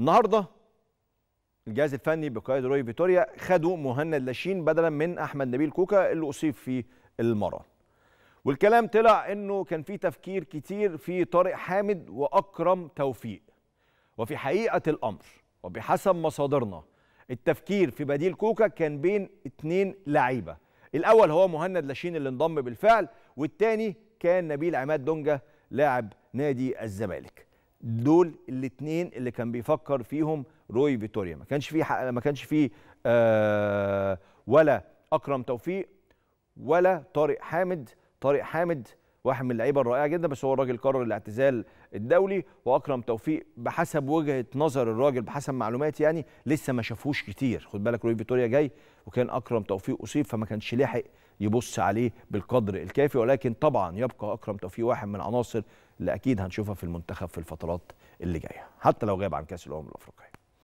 النهارده الجهاز الفني بقياده روي فيتوريا خدوا مهند لاشين بدلا من احمد نبيل كوكا اللي اصيب في المرض والكلام طلع انه كان في تفكير كتير في طارق حامد واكرم توفيق وفي حقيقه الامر وبحسب مصادرنا التفكير في بديل كوكا كان بين اتنين لعيبه الاول هو مهند لاشين اللي انضم بالفعل والتاني كان نبيل عماد دونجا لاعب نادي الزمالك دول الاثنين اللي كان بيفكر فيهم روي فيتوريا ما كانش فيه ما كانش فيه آه ولا اكرم توفيق ولا طارق حامد طارق حامد واحد من اللعيبه الرائعه جدا بس هو الراجل قرر الاعتزال الدولي واكرم توفيق بحسب وجهه نظر الراجل بحسب معلوماتي يعني لسه ما شافوش كتير خد بالك روي فيتوريا جاي وكان اكرم توفيق اصيب فما كانش لاحق يبص عليه بالقدر الكافي ولكن طبعا يبقى اكرم توفيق واحد من العناصر اللي اكيد هنشوفها في المنتخب في الفترات اللي جايه حتى لو غاب عن كاس الامم الافريقيه